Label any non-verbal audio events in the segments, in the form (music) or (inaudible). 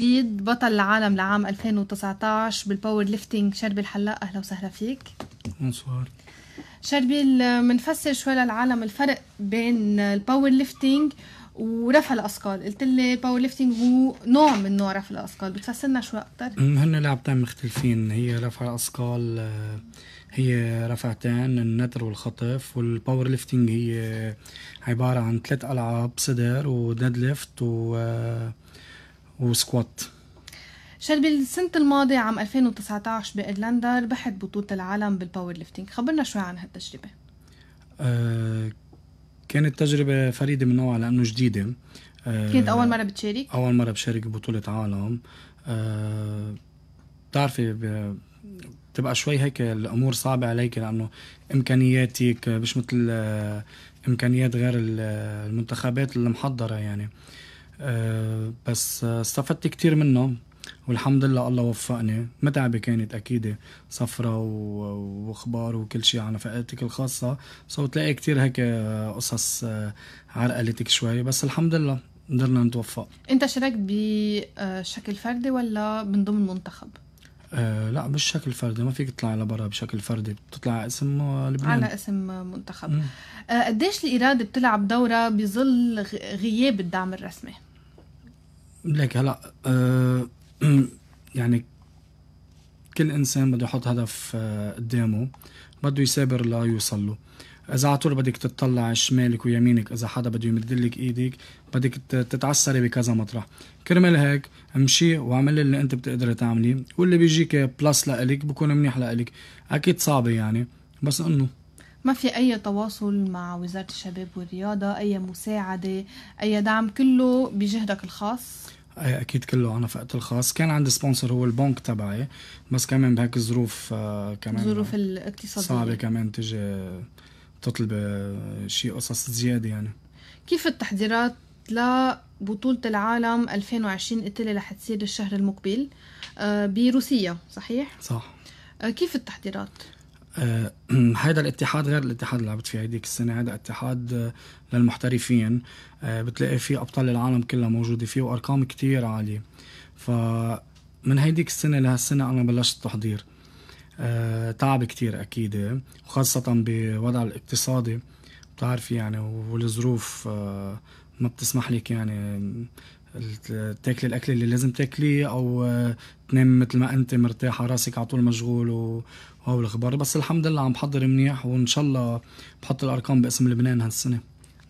جديد بطل العالم لعام 2019 بالباور ليفتنج شربي الحلاق اهلا وسهلا فيك بونسوار شربي بنفسر شوي للعالم الفرق بين الباور ليفتنج ورفع الاثقال قلت لي باور ليفتنج هو نوع من نوع رفع الاثقال بتفسر لنا شوي اكثر هن لعبتين مختلفين هي رفع الاثقال آه، هي رفعتين النتر والخطف والباور ليفتنج هي عباره عن ثلاث العاب صدر وديد ليفت و آه، وسكوات شربي السنة الماضية عام 2019 بإيرلندا ربحت بطولة العالم بالباور ليفتنج خبرنا شوي عن هالتجربة أه كانت تجربة فريدة من نوعها لأنه جديدة أه كانت أول مرة بتشارك؟ أول مرة بشارك ببطولة عالم أه بتعرفي بتبقى شوي هيك الامور صعبه عليك لانه امكانياتك مش مثل آه، امكانيات غير المنتخبات المحضره يعني آه، بس استفدت كتير منه والحمد لله الله وفقني متعبة كانت أكيدة سفرة وأخبار وكل شيء عن فئاتك الخاصة سو تلاقي كتير هيك آه، قصص آه، عرقلتك شوي بس الحمد لله قدرنا نتوفق أنت شاركت بشكل فردي ولا من ضمن منتخب؟ آه لا بشكل فردي ما فيك تطلع لبرا بشكل فردي بتطلع على اسم لبنان على اسم منتخب آه قديش الإرادة بتلعب دورة بظل غياب الدعم الرسمي؟ لك هلا آه، (clears throat) يعني كل انسان بده يحط هدف آه، قدامه بده يسابر ليوصل له اذا على طول بدك تطلع شمالك ويمينك اذا حدا بده يمد لك ايدك بدك تتعسري بكذا مطرح كرمال هيك امشي واعمل اللي انت بتقدري تعمليه واللي بيجيك بلس لإلك بكون منيح لإلك اكيد صعبه يعني بس انه ما في أي تواصل مع وزارة الشباب والرياضة أي مساعدة أي دعم كله بجهدك الخاص اي اكيد كله انا فقت الخاص كان عندي سبونسر هو البنك تبعي بس كمان بهيك الظروف آه، كمان الظروف الاقتصاديه صعبه كمان تجي تطلب آه، شيء قصص زياده يعني كيف التحضيرات لبطولة العالم 2020 قلت لي رح تصير الشهر المقبل آه، بروسيا صحيح؟ صح كيف التحضيرات؟ هذا آه، (clears throat) الاتحاد غير الاتحاد اللي لعبت فيه هيديك السنه هذا اتحاد آه، للمحترفين آه، بتلاقي فيه ابطال العالم كلها موجوده فيه وارقام كتير عاليه فمن هيديك السنه لهالسنه انا بلشت التحضير تعب كتير اكيد وخاصه بوضع الاقتصادي بتعرفي يعني والظروف ما بتسمح لك يعني تاكلي الاكل اللي لازم تاكليه او آه، تنام مثل ما انت مرتاحه راسك على طول مشغول وهو الاخبار بس الحمد لله عم بحضر منيح وان شاء الله بحط الارقام باسم لبنان هالسنه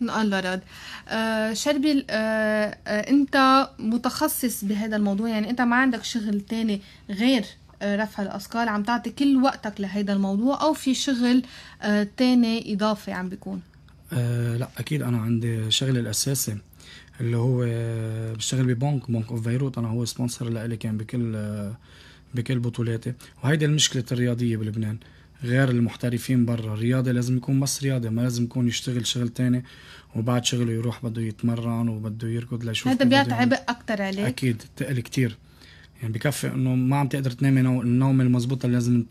الله راد آه شربي آه آه انت متخصص بهذا الموضوع يعني انت ما عندك شغل تاني غير آه، رفع الاثقال عم تعطي كل وقتك لهيدا الموضوع او في شغل آه، تاني اضافي عم بيكون أه لا اكيد انا عندي شغلي الاساسي اللي هو بشتغل ببنك بنك اوف بيروت انا هو سبونسر لإلي كان بكل بكل بطولاتي وهيدي المشكلة الرياضية بلبنان غير المحترفين برا الرياضه لازم يكون بس رياضي ما لازم يكون يشتغل شغل تاني وبعد شغله يروح بده يتمرن وبده يركض ليشوف هذا بيعطي عبء اكثر عليه اكيد تقل كتير يعني بكفي انه ما عم تقدر تنامي النومه المضبوطه اللي لازم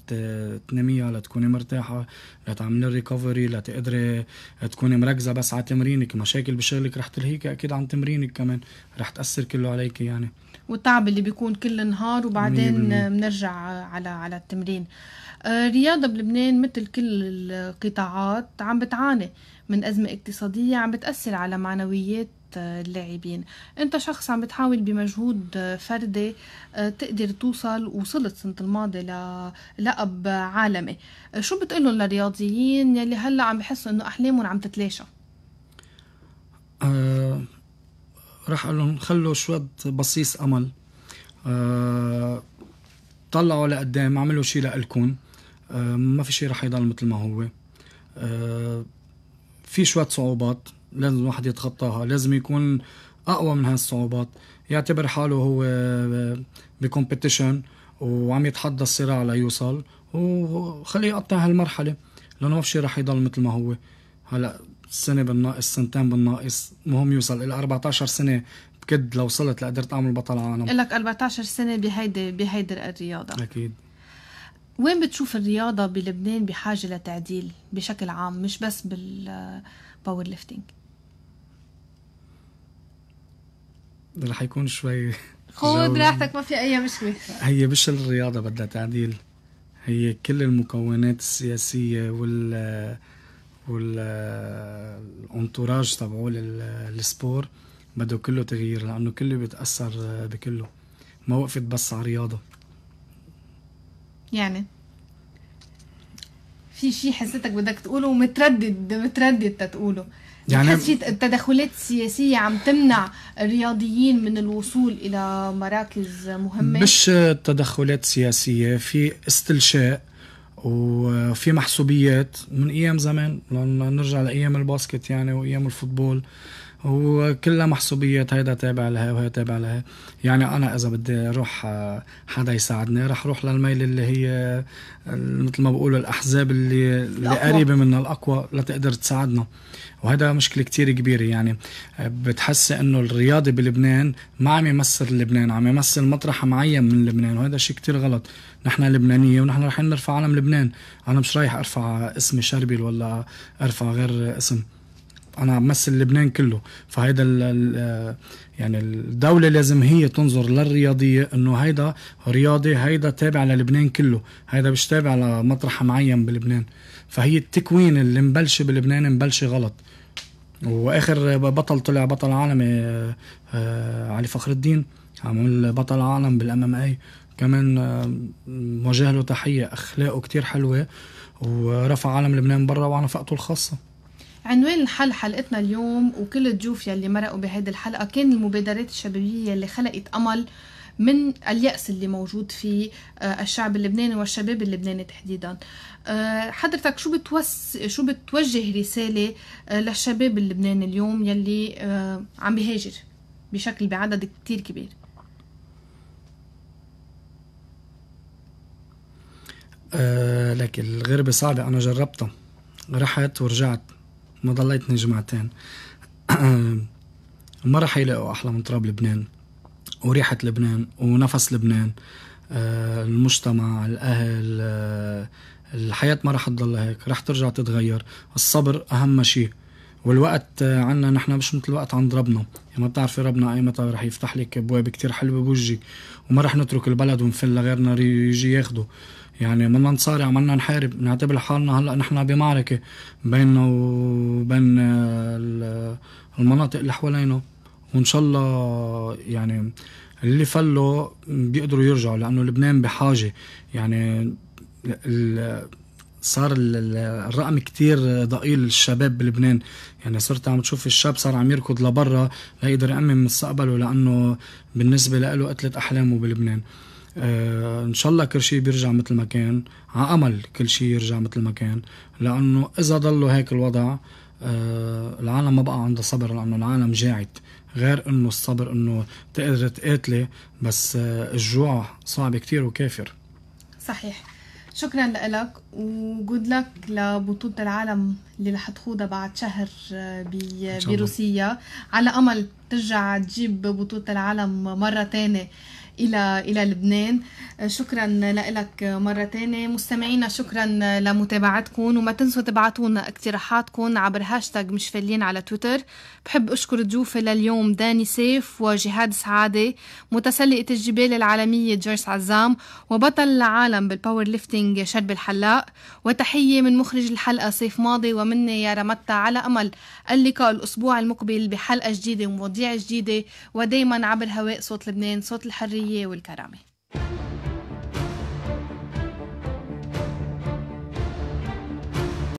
تناميها لتكوني مرتاحه لتعملي ريكفري لتقدري تكوني مركزه بس على تمرينك مشاكل بشغلك رح تلهيك اكيد عن تمرينك كمان رح تاثر كله عليك يعني والتعب اللي بيكون كل النهار وبعدين بنرجع على على التمرين الرياضه آه، بلبنان مثل كل القطاعات عم بتعاني من ازمه اقتصاديه عم بتاثر على معنويات آه، اللاعبين انت شخص عم بتحاول بمجهود آه، فردي آه، تقدر توصل وصلت سنة الماضي للقب عالمي شو بتقولهم للرياضيين يلي هلا عم بحسوا انه احلامهم عم تتلاشى أه رح اقول لهم خلوا شوية بصيص امل أه طلعوا لقدام عملوا شيء لإلكم أه ما في شيء رح يضل مثل ما هو أه في شوية صعوبات لازم الواحد يتخطاها لازم يكون اقوى من هالصعوبات يعتبر حاله هو آه، بكومبيتيشن وعم يتحدى الصراع ليوصل وخليه يقطع هالمرحله لانه ما في شيء رح يضل مثل ما هو هلا سنه بالناقص سنتين بالناقص مهم يوصل الى 14 سنه بكد لو وصلت لقدرت اعمل بطل عالم لك 14 سنه بهيدي بهيدي الرياضه اكيد وين بتشوف الرياضه بلبنان بحاجه لتعديل بشكل عام مش بس بالباور ليفتنج رح يكون شوي خود راحتك ما في اي مشكله هي مش الرياضه بدها تعديل هي كل المكونات السياسيه وال والانتوراج تبعه للسبور بده كله تغيير لانه كله بيتاثر بكله ما وقفت بس على رياضه يعني في شيء حسيتك بدك تقوله ومتردد متردد تتقوله يعني في التدخلات السياسيه عم تمنع الرياضيين من الوصول الى مراكز مهمه مش تدخلات سياسيه في استلشاء وفي محسوبيات من ايام زمان نرجع لايام الباسكت يعني وايام الفوتبول وكلها محسوبيات هيدا تابع لها وهي تابع لها يعني انا اذا بدي اروح آه، حدا يساعدني رح اروح للميل اللي هي آه، مثل ما بقولوا الاحزاب اللي, اللي قريبه منا الاقوى لتقدر تساعدنا وهذا مشكله كتير كبيره يعني آه، بتحس انه الرياضي بلبنان ما عم يمثل لبنان عم يمثل مطرح معين من لبنان وهذا شيء كتير غلط نحن لبنانيه ونحن رايحين نرفع علم لبنان انا مش رايح ارفع اسم شربل ولا ارفع غير اسم انا بمثل لبنان كله فهيدا ال يعني الدوله لازم هي تنظر للرياضيه انه هيدا رياضي هيدا تابع للبنان كله هيدا مش تابع لمطرح معين بلبنان فهي التكوين اللي مبلش بلبنان مبلش غلط واخر بطل طلع بطل عالمي آه، علي فخر الدين عمل بطل عالم بالام ام اي كمان آه، موجه له تحيه اخلاقه كتير حلوه ورفع علم لبنان برا وعلى فئته الخاصه عنوان الحل حلقتنا اليوم وكل الضيوف يلي مرقوا بهيدي الحلقه كان المبادرات الشبابيه يلي خلقت امل من اليأس اللي موجود في آه، الشعب اللبناني والشباب اللبناني تحديدا آه، حضرتك شو بتوس شو بتوجه رسالة آه، للشباب اللبناني اليوم يلي عم بيهاجر بشكل بعدد كتير كبير لكن لك الغربة صعبة أنا جربتها رحت ورجعت ما ضليتني جمعتين (clears throat) ما راح يلاقوا أحلى من تراب لبنان وريحة لبنان ونفس لبنان آه، المجتمع الأهل آه، الحياة ما راح تضل هيك راح ترجع تتغير الصبر أهم شيء والوقت آه، عنا نحن مش مثل الوقت عند ربنا يعني ما بتعرفي ربنا اي متى رح يفتح لك ابواب كتير حلوه بوجي وما رح نترك البلد ونفل لغيرنا يجي ياخده يعني بدنا نصارع بدنا نحارب نعتبر حالنا هلا نحن بمعركه بيننا وبين المناطق اللي حوالينا وان شاء الله يعني اللي فلوا بيقدروا يرجعوا لانه لبنان بحاجه يعني صار الرقم كتير ضئيل للشباب بلبنان يعني صرت عم تشوف الشاب صار عم يركض لبرا ليقدر يأمن مستقبله لأنه بالنسبة له قتلة أحلامه بلبنان آه، ان شاء الله كل شيء بيرجع مثل ما كان على امل كل شيء يرجع مثل ما كان لانه اذا ضلوا هيك الوضع آه، العالم ما بقى عندها صبر لانه العالم جاعت غير انه الصبر انه تقدر تقاتلي بس آه، الجوع صعب كتير وكافر صحيح شكرا لك وجود لك لبطولة العالم اللي رح تخوضها بعد شهر بروسيا على أمل ترجع تجيب بطولة العالم مرة تانية الى الى لبنان آه، شكرا لك مره ثانيه مستمعينا شكرا لمتابعتكم وما تنسوا تبعتوا لنا اقتراحاتكم عبر هاشتاج مش فالين على تويتر بحب اشكر ضيوفي لليوم داني سيف وجهاد سعاده متسلقه الجبال العالميه جيرس عزام وبطل العالم بالباور ليفتنج شرب الحلاق وتحيه من مخرج الحلقه سيف ماضي ومني يا رمتا على امل اللقاء الاسبوع المقبل بحلقه جديده ومواضيع جديده ودائما عبر هواء صوت لبنان صوت الحريه Valle o el Carame.